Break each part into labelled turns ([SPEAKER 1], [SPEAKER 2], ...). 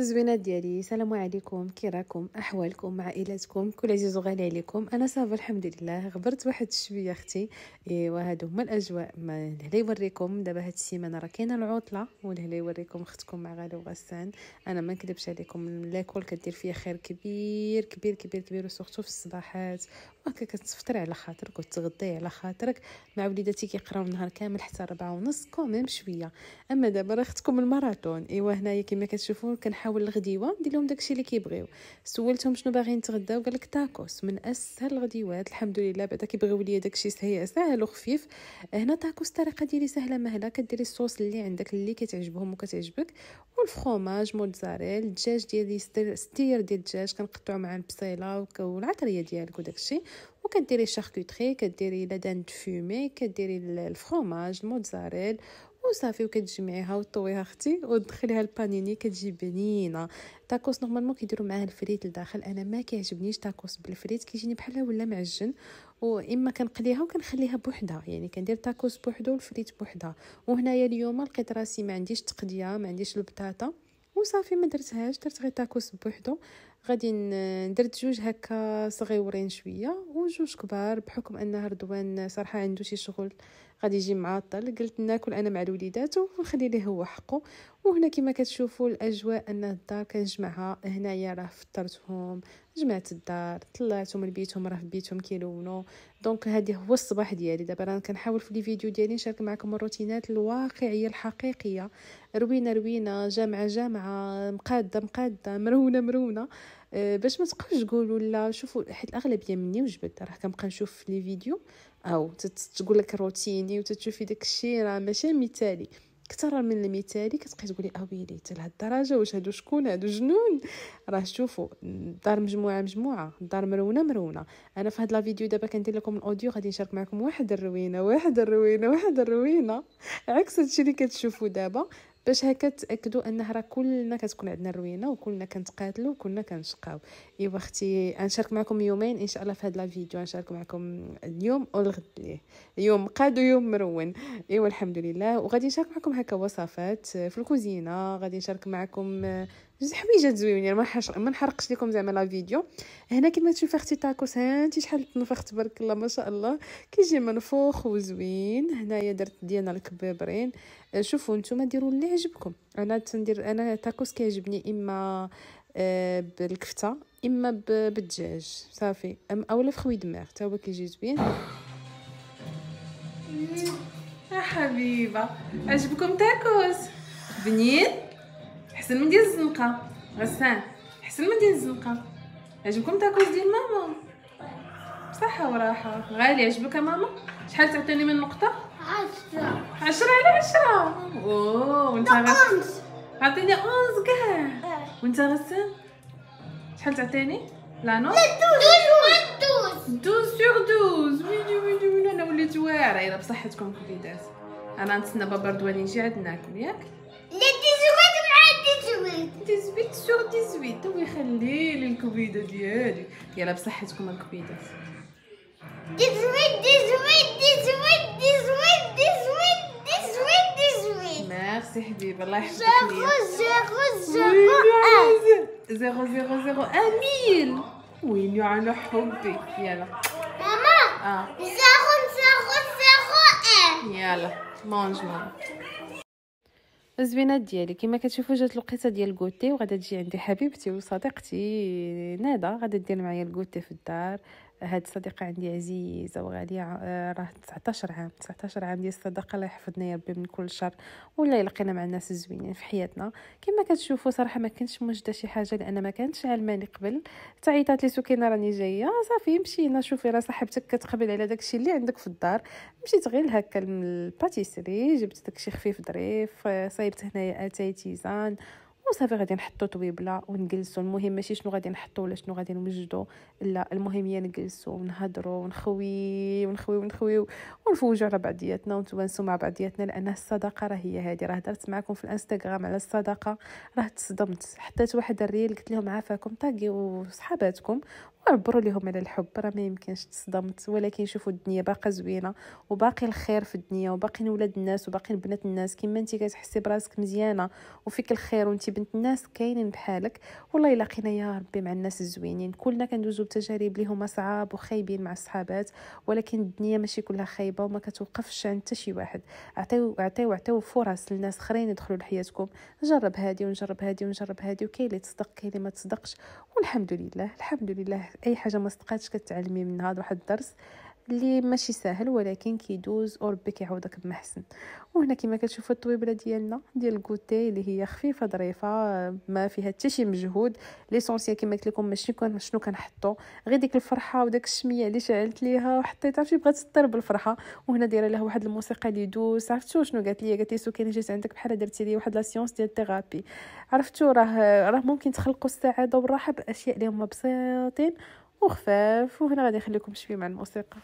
[SPEAKER 1] زوينه ديالي السلام عليكم كي راكم احوالكم عائلاتكم كل عزيز وغالي عليكم انا صافي الحمد لله غبرت واحد شويه اختي ايوا هادو هما الاجواء ما الهلا يوريكم دابا هاد السيمانه راه كاينه العطله والهلا يوريكم اختكم مع غالي وغسان انا ما نكذبش عليكم لاكل كدير فيا خير كبير كبير كبير كبير وسورتو في الصباحات وهكا كتفطري على خاطرك وتغطي على خاطرك مع وليداتي كيقراو النهار كامل حتى 4 ونص كوميم شويه اما دابا راه اختكم الماراثون ايوا هنايا كما كتشوفوا كنحاول حول الغديوه ندير لهم داكشي اللي كيبغيو سولتهم شنو باغيين نتغداو قالك لك تاكوس من اسهل الغديوات الحمد لله بعدا كيبغيو ليا داكشي سهل وخفيف هنا تاكوس الطريقه ديالي سهله مهله كديري الصوص اللي عندك اللي كتعجبهم وكتعجبك والفخوماج موتزاريل الدجاج ديالي ستير ديال الدجاج كنقطعو مع البصيله والعطريه ديالك وداكشي وكديري شاركوتري كديري لا دان فومي كديري الفرomage الموتزاريل وصافي وكتجمعيها وطويها اختي وتدخليها البانيني كتجي بنينه تاكوس نورمالمون كيديروا معاه الفريت لداخل انا ما كيعجبنيش تاكوس بالفريت كيجيني بحال ولا معجن واما كنقليها وكنخليها بوحدها يعني كندير تاكوس بوحدو والفريت بوحدها وهنايا اليوم لقيت راسي ما عنديش تقديه ما عنديش البطاطا وصافي ما درتهاش درت غير تاكوس بوحدو غادي ندرت جوج هكا صغيورين شويه وجوج كبار بحكم ان رضوان صراحه عنده شي شغل غادي يجي معطل قلت ناكل انا مع الوليدات ونخلي ليه هو حقه وهنا كما كتشوفوا الاجواء ان الدار كنجمعها هنايا راه فطرتهم جمعت الدار طلعتهم لبيتهم راه في بيتهم كيلونو دونك هادي هو الصباح ديالي دابا انا كنحاول في لي فيديو ديالي نشارك معكم الروتينات الواقعيه الحقيقيه روينه روينه جامعه جامعه مقاده مقاده مرونه مرونه أه باش ما تبقاوش تقولوا لا شوفوا حيت الاغلبيه مني وجبد راه كنبقى نشوف في لي فيديو او تقول لك روتيني وتتشوفي داكشي راه ماشي مثالي كتر من المثالي كتبقي تقولي اويلي حتى لهاد الدرجه واش هادو شكون هادو جنون راه شوفوا دار مجموعه مجموعه دار مرونه مرونه انا في هاد لا فيديو دابا كندير لكم الاوديو غادي نشارك معكم واحد الروينه واحد الروينه واحد الروينه عكس هادشي اللي كتشوفوا دابا باش هكا تاكدوا ان راه كلنا كتكون عندنا الروينه وكلنا كنتقاتلوا وكلنا كنشقاو ايوا اختي غنشارك معكم يومين ان شاء الله في هذا فيديو غنشارك معكم اليوم والغد ليه يوم قاد ويوم مرون ايوا الحمد لله وغادي نشارك معكم هكا وصفات في الكوزينه غادي نشارك معكم جوج حويجات زوينين يعني ما حش... ما نحرقش لكم زعما لا فيديو هنا كما تشوف اختي تاكوس هانتي شحال تنفخ تبارك الله ما شاء الله كيجي منفوخ وزوين هنايا درت ديالنا الكبابرين آه، شوفوا نتوما ديروا اللي عجبكم انا تندير انا تاكوس كيعجبني اما آه، بالكفته اما بالدجاج صافي ام اولا فخوي دماغ حتى هو كيجي زوين يا حبيبه عجبكم تاكوس بنين احسن من ديال الزنقه غسان احسن من ديال الزنقه عجبكم تاكوز ديال ماما صحه وراحه غالي عجبك يا ماما شحال تعطيني من نقطه 10 10 على 10 او وانت غسان عطيني 11 كاع آه. وانت غسان شحال تعطيني لا نو لا 12 12 سور دوز ويلي ويلي ويلي انا وليت واعره بصحتكم كيفاش انا نتسنى بابا رضوان يجي عندنا ياك 18 18 سور 18 تو يخلي لي الكبيده ديالي يلا بصحتكم الكبيدات 18 18 وين يا على حبي يلا ماما اه زيرو زيرو زيرو يلا مانج ماما الزوينات ديالي كما كتشوفوا جات الوقيته ديال الكوتي وغادا تجي عندي حبيبتي وصديقتي ندى غادا دير معايا الكوتي في الدار هاد الصديقة عندي عزيزة وغالية آه، راه 19 عام 19 عام ديال الصداقة الله يحفظنا يا ربي من كل شر ولا يلقينا مع الناس الزوينين في حياتنا كما كتشوفوا صراحة ما كنتش موجدة شي حاجة لأن ما كانتش علماني قبل تعيطات لي سكينة راني جاية آه، صافي مشينا شوفي راه صاحبتك كتقبل على داكشي اللي عندك في الدار مشيت غير هكا الباتيسري جبت داكشي خفيف ظريف آه، صايبت هنايا اتاي تيزان وصافي غادي نحطو طويبله ونجلسو المهم ماشي شنو غادي نحطو ولا شنو غادي نوجدو لا المهم هي نجلسو ونهضرو ونخوي ونخوي ونخوي ونفوجو على بعضياتنا ونتوانسو مع بعضياتنا لان الصداقه راه هي هادي راه درت معكم في الانستغرام على الصداقه راه تصدمت حطيت واحد الريل قلت لهم عافاكم طاقي صحاباتكم عبروا لهم على الحب راه ما يمكنش تصدمت ولكن شوفوا الدنيا باقا زوينه وباقي الخير في الدنيا وباقي ولاد الناس وباقي بنات الناس كيما انت كتحسي براسك مزيانه وفيك الخير وانت بنت الناس كاينين بحالك والله الا لقينا يا ربي مع الناس الزوينين كلنا كندوزو بتجارب اللي هما صعاب وخايبين مع الصحابات ولكن الدنيا ماشي كلها خايبه وما كتوقفش عند حتى شي واحد عطيو عطيو عطيو فرص للناس خرين يدخلوا لحياتكم نجرب هادي ونجرب هادي ونجرب هادي وكاين اللي تصدق كاين اللي ما تصدقش والحمد لله الحمد لله اي حاجه ما صدقاتش كتعلمي منها هذا واحد الدرس اللي ماشي ساهل ولكن كيدوز وربي كيعوضك بمحسن وهنا كما كتشوفوا الطويبله ديالنا ديال الكوتي اللي هي خفيفه ظريفه ما فيها حتى شي مجهود ليسونسيال كما قلت لكم ماشي كون شنو كنحطو غير ديك الفرحه وداك الشميه اللي شعلت ليها وحطيتها عرفتي بغات تطير بالفرحه وهنا دايره لها واحد الموسيقى اللي دوز عرفتو شنو قالت لي قالت لي سكينه جيت عندك بحال درتي لي واحد لا سيونس ديال الثيرابي عرفتو راه راه ممكن تخلقوا السعاده والراحه باشياء اللي هما بسيطين وخفاف وهنا غادي نخليكم شويه مع الموسيقى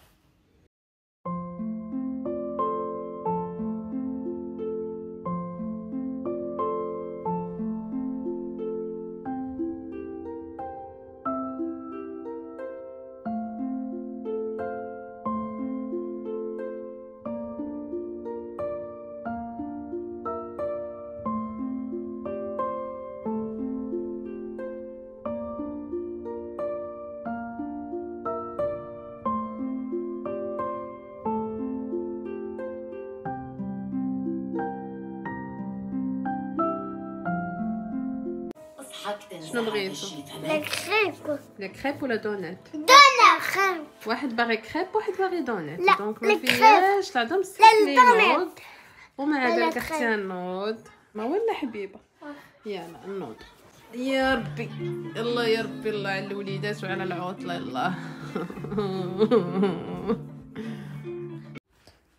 [SPEAKER 1] شنو بغيتو؟ لا كريب ولا دونات؟ دونات واحد باغي كريب وواحد باغي دونات دونك ما فيهاش العظم لي نوض ومع ذلك اختي نوض ما ولا حبيبه يلا نوض يا ربي الله يا ربي الله على الوليدات وعلى العطله الله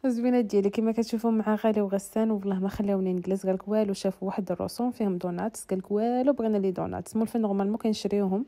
[SPEAKER 1] الزوينات ديالي كما كتشوفوا مع غالي وغسان والله ما خلاوني نجلس قالك والو شافوا واحد الرسوم فيهم دوناتس قالك والو بغينا لي دوناتس مولفين نورمالمون كنشريوهم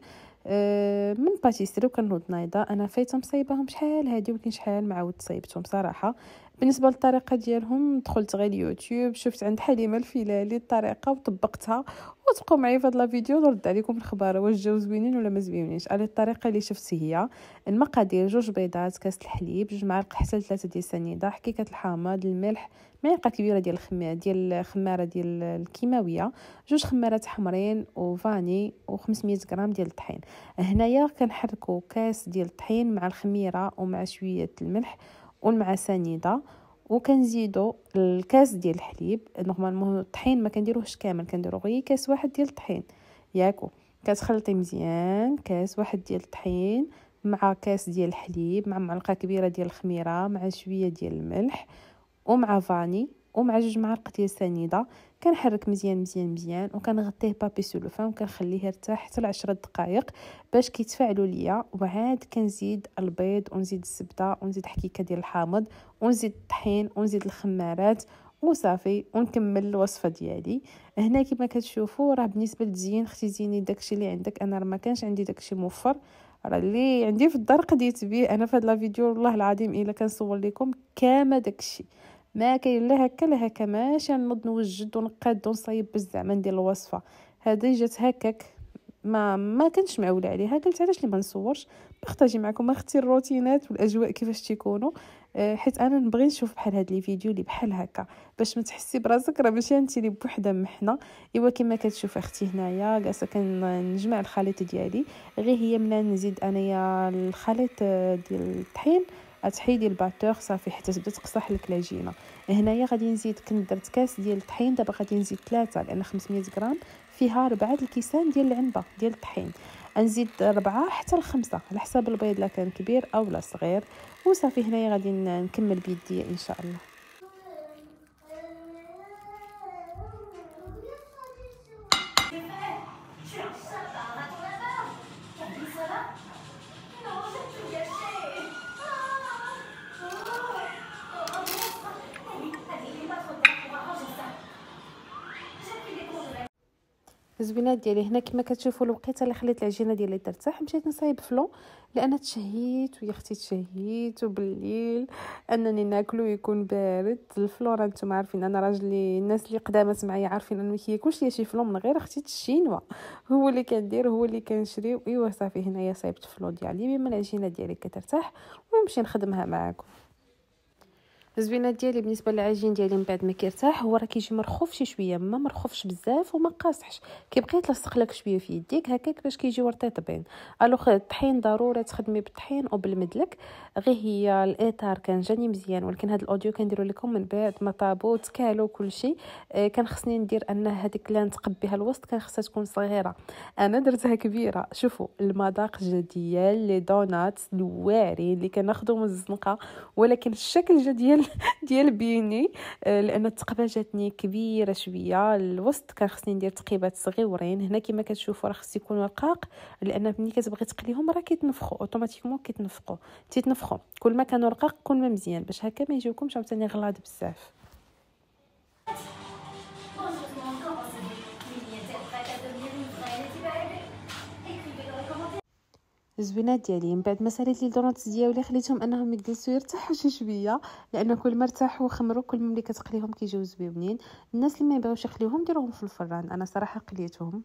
[SPEAKER 1] آه، من باتيسري وكنوض نايضه انا فايته مصايبهم شحال هادي ولكن شحال ما عاودت صايبتهم صراحه بالنسبه للطريقه ديالهم دخلت غير اليوتيوب شفت عند حليمه الفيلالي الطريقه وطبقتها وتبقوا معايا في هذا الفيديو ونرد عليكم الخبر واش جاو زوينين ولا ما زوينينش انا الطريقه اللي شفت هي المقادير جوج بيضات كاس الحليب جوج معالق حتى ثلاثه ديال السنيده حكيكه الحامض الملح معلقه كبيره ديال الخميره ديال الخماره ديال الكيماويه جوج خمارات حمرين وفاني و500 غرام ديال الطحين هنايا كنحركوا كاس ديال الطحين مع الخميره ومع شويه الملح والمعسانيده وكنزيدو الكاس ديال الحليب نورمالمون الطحين ما كنديروهش كامل كنديرو غير كاس واحد ديال الطحين ياكو كتخلطي مزيان كاس واحد ديال الطحين مع كاس ديال الحليب مع معلقه كبيره ديال الخميره مع شويه ديال الملح ومع فاني ومع جوج معالق ديال السنيده كنحرك مزيان مزيان مزيان وكنغطيه بابي سولوفان وكنخليه يرتاح حتى لعشرة دقائق باش كيتفاعلوا ليا وعاد كنزيد البيض ونزيد الزبده ونزيد حكيكه ديال الحامض ونزيد الطحين ونزيد الخمارات وصافي ونكمل الوصفه ديالي هنا كما كتشوفوا راه بالنسبه للتزيين اختي زيني داكشي اللي عندك انا راه ما كانش عندي داكشي موفر راه اللي عندي في الدار قديت به انا في هاد لا فيديو والله العظيم الا كنصور لكم كامل داكشي ما كاين لا هكا لا هكا ماشي نوض نوجد ونقاد ونصايب بزاف زعما ندير الوصفه هذه جات هكاك ما ما كنتش معوله عليها قلت علاش اللي ما نصورش بارطاجي معكم اختي الروتينات والاجواء كيفاش تيكونوا آه، حيت انا نبغي نشوف بحال هاد لي فيديو اللي بحال هكا باش ما تحسي براسك راه ماشي انت اللي بوحده محنه ايوا كما كتشوف اختي هنايا جالسه كنجمع الخليط ديالي غير هي من نزيد انايا الخليط آه، ديال الطحين تحيدي الباتور صافي حتى تبدا تقصح العجينه هنايا غادي نزيد كنت درت كاس ديال الطحين دابا غادي نزيد ثلاثة لان 500 غرام فيها ربعة الكيسان ديال العنبه ديال الطحين نزيد ربعة حتى الخمسه على حساب البيض لا كان كبير او لا صغير وصافي هنايا غادي نكمل بيدي ان شاء الله الزوينات ديالي هنا كما كتشوفوا الوقيته اللي خليت العجينه ديالي ترتاح مشيت نصايب فلون لان تشهيت ويا اختي تشهيت وبالليل انني ناكلو يكون بارد الفلون انتم عارفين انا راجلي الناس اللي قدامات معايا عارفين انه كياكلش ليا شي فلون من غير اختي الشينوا هو اللي كندير هو اللي كنشري ايوا صافي هنايا صايبت فلو ديالي بما العجينه ديالي كترتاح ونمشي نخدمها معاكم الزوينات ديالي بالنسبه للعجين ديالي من بعد ما كيرتاح هو راه كيجي مرخوف شي شويه ما مرخوفش بزاف وما قاصحش كيبقى يتلصق لك شويه في يديك هكاك باش كيجي رطيطبين الوغ الطحين ضروري تخدمي بالطحين او بالمدلك غير هي الاطار كان جاني مزيان ولكن هذا الاوديو كنديرو لكم من بعد ما طابو تكالو كلشي آه، كان خصني ندير ان هذيك اللي نتقب بها الوسط كان خصها تكون صغيره انا درتها كبيره شوفوا المذاق ديال لي دونات الواعرين اللي كناخذو من الزنقه ولكن الشكل ديال ديال بيني آه، لان الثقبه جاتني كبيره شويه الوسط كان خصني ندير تقيبات صغيورين هنا كما كتشوفوا راه خص يكون رقاق لان ملي كتبغي تقليهم راه كيتنفخوا اوتوماتيكمون كيتنفخوا تيتنفخوا كل ما كانوا رقاق كل ما مزيان باش هكا ما يجيوكمش عاوتاني غلاض بزاف الزوينات ديالي من بعد ما ساليت لي الدوناتس ديالي خليتهم انهم يجلسوا يرتاحوا شي شويه لان كل ما ارتاحوا وخمروا كل ما ملي كتقليهم كيجيو زويونين الناس اللي ما يبغيوش يخليوهم ديروهم في الفران انا صراحه قليتهم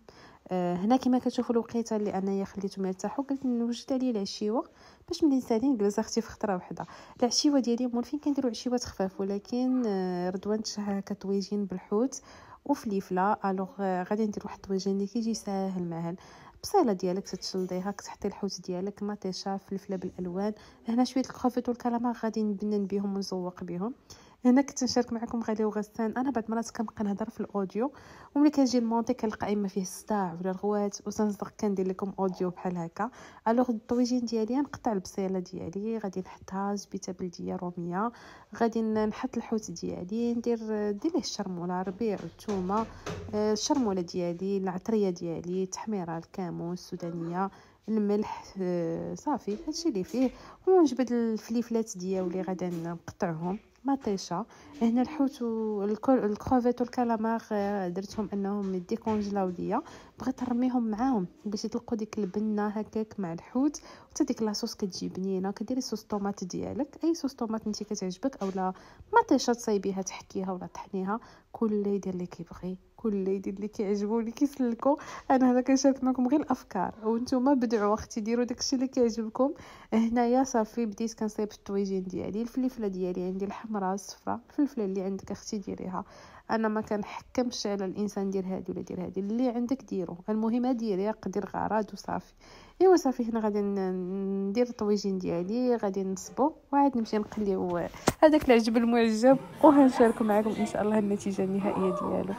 [SPEAKER 1] آه هنا كما كتشوفوا الوقيته اللي انايا خليتهم يرتاحوا قلت نوجد عليه العشيوه باش ملي نسالي نجلس اختي في خطره وحده العشيوه ديالي مول فين كنديروا عشيوات خفاف ولكن آه رضوان تشها كطويجين بالحوت وفليفله الوغ آه، غادي ندير واحد الطويجين اللي كيجي ساهل معهل البصيله ديالك تتشلضيها كتحطي الحوت ديالك مطيشه فلفله بالالوان هنا شويه الكروفيت والكلامار غادي نبنن بهم ونزوق بهم هنا كنت نشارك معكم غالي وغسان انا بعض المرات كنبقى نهضر في الاوديو وملي كنجي المونتي كنلقى اما فيه الصداع ولا الغوات وتنصدق كندير لكم اوديو بحال هكا الوغ الطويجين ديالي نقطع البصيله ديالي غادي نحطها جبيته بلديه روميه غادي نحط الحوت ديالي ندير ندير ليه الشرموله ربيع الثومه آه، الشرموله ديالي العطريه ديالي التحميره الكامون السودانيه الملح آه، صافي هادشي اللي فيه ونجبد الفليفلات ديالي غادي نقطعهم مطيشه هنا الحوت والكروفيت والكالامار آه، درتهم انهم ديكونجلاو ليا بغيت نرميهم معاهم باش يطلقوا ديك البنه هكاك مع الحوت حتى ديك لاصوص كتجي بنينه كديري صوص طوماط ديالك اي صوص طوماط انت كتعجبك اولا مطيشه تصايبيها تحكيها ولا طحنيها كل اللي يدير اللي كيبغي كل ليدي اللي كيعجبوني كيسلكو انا هنا كنشارك معكم غير الافكار وانتم بدعوا اختي ديروا داكشي اللي كيعجبكم هنايا صافي بديت كنصيب الطويجين ديالي الفلفله ديالي عندي الحمراء الصفراء الفلفله اللي عندك اختي ديريها انا ما كنحكمش على الانسان دير هادي ولا دير هادي اللي عندك ديرو المهم ديري قدر غراض وصافي ايوا صافي هنا غادي ندير الطويجين ديالي غادي نصبو وعاد نمشي نقليو هذاك العجب المعجب وهنشارك معكم ان شاء الله النتيجه النهائيه ديالو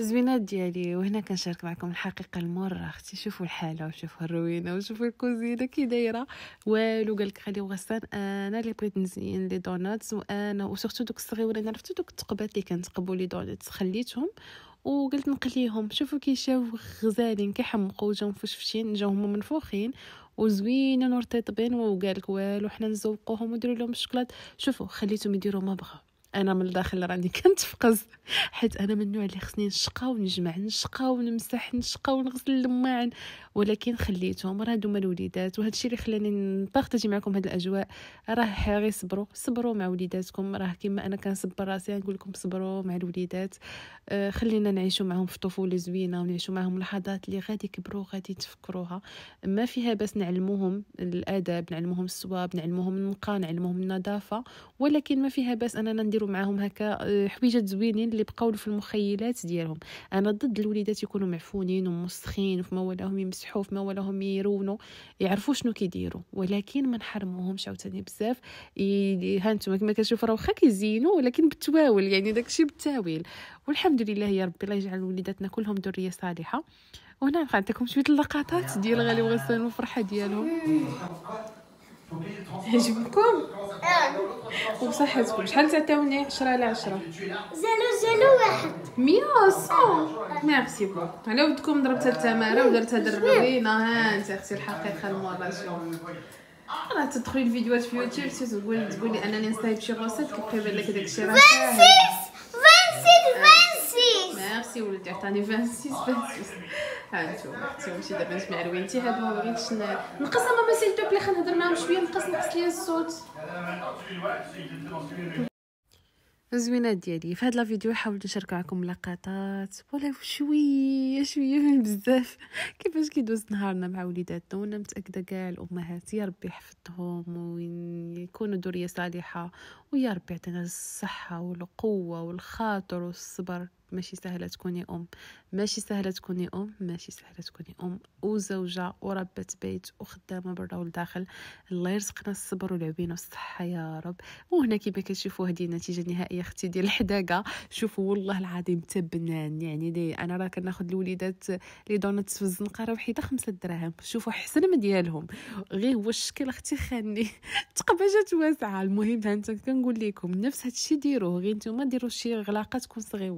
[SPEAKER 1] الزوينات ديالي وهنا كنشارك معكم الحقيقه المره اختي شوفوا الحاله وشوفوا الروينه وشوفوا الكوزينه كي دايره والو قالك خلي غسان انا اللي بغيت نزين لي دوناتس وانا وسورتو دوك الصغيورين عرفتو دوك التقبات اللي كنتقبوا لي دوناتس خليتهم وقلت نقليهم شوفوا كيشاو غزالين كيحمقوا جاهم فشفشين جاو هما منفوخين وزوينين ورطيطبين وقالك والو حنا نزوقوهم وديروا لهم الشكلاط شوفوا خليتهم يديروا ما بغاو انا من الداخل راني كنتفقز حيت انا من النوع اللي خصني نشقى ونجمع نشقى ونمسح نشقى ونغسل الماعن ولكن خليتهم راه هادو الوليدات وهذا الشيء اللي خلاني نبارطاجي معكم هاد الاجواء راه غير صبروا صبروا مع وليداتكم راه كما انا كنصبر راسي نقول لكم صبروا مع الوليدات آه، خلينا نعيشوا معهم في طفوله زوينه ونعيشوا معهم لحظات اللي غادي يكبروا غادي يتفكروها ما فيها بس نعلموهم الاداب نعلموهم الصواب نعلموهم النقاء نعلموهم النظافه ولكن ما فيها بس اننا ندير يديروا معاهم هكا آه، حويجات زوينين اللي بقاو في المخيلات ديالهم انا ضد الوليدات يكونوا معفونين ومسخين وفي ما ولاهم يمسحوا في ما ولاهم يرونوا يعرفوا شنو كيديروا ولكن ما نحرموهمش عاوتاني بزاف ها نتوما كما كتشوف راه واخا كيزينوا ولكن بالتواول يعني داكشي بالتاويل والحمد لله يا ربي الله يجعل وليداتنا كلهم ذريه صالحه وهنا نعطيكم شويه اللقطات ديال غالي وغسان والفرحه ديالهم عجبكم آه. وبصحتكم شحال تعطيوني 10 على 10 زالو زالو واحد 100 100 ميرسي بو على ودكم ضربت التماره ودرت هاد الروينه ها انت اختي الحقيقه الموراسيون ah. راه تدخلي الفيديوهات في يوتيوب تقول تقولي انني نصايب شي روسيت كيبقى يبان لك داكشي راه 26 26 26 ميرسي ولدي عطاني 26 26 ها انتم حتمشي دابا نجمع روينتي هاد ما بغيتش نقص ماما سيل دو بلي خنهضر معاهم شويه نقص نقص لي الصوت الزوينات ديالي في هاد لا فيديو حاولت نشارك معكم لقطات ولا شويه شويه بزاف كيفاش كيدوز نهارنا مع وليداتنا وانا متاكده كاع الامهات يا ربي يحفظهم ويكونوا ذريه صالحه ويا ربي يعطينا الصحه والقوه والخاطر والصبر ماشي سهله تكوني ام ماشي سهله تكوني ام ماشي سهله تكوني ام وزوجه وربة بيت وخدامه برا والداخل الله يرزقنا الصبر والعبينه والصحه يا رب وهنا كيما كتشوفوا هذه النتيجه النهائيه اختي ديال الحداقه شوفوا والله العظيم تبنان يعني دي انا راه كناخد الوليدات لي دونتس في الزنقه راه وحيدة خمسة دراهم شوفوا حسن من ديالهم غير هو الشكل اختي خاني تقبجات واسعه المهم هانت كنقول لكم نفس هادشي ديروه غير نتوما ديروا شي غلاقه تكون صغيره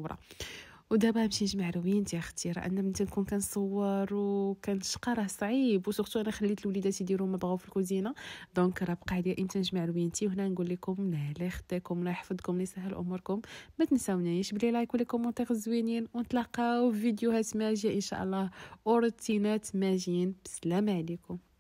[SPEAKER 1] ودابا نمشي نجمع روينتي اختي راه انا من تنكون كنصور وكنشقى راه صعيب وسورتو انا خليت الوليدات يديروا ما بغاو في الكوزينه دونك راه بقى عليا امتى نجمع روينتي وهنا نقول لكم لا خطيكم يخطيكم يحفظكم لا يسهل اموركم ما تنساونيش بلي لايك ولي كومونتير زوينين ونتلاقاو في فيديوهات ماجيه ان شاء الله اورتينات ماجيين بسلامه عليكم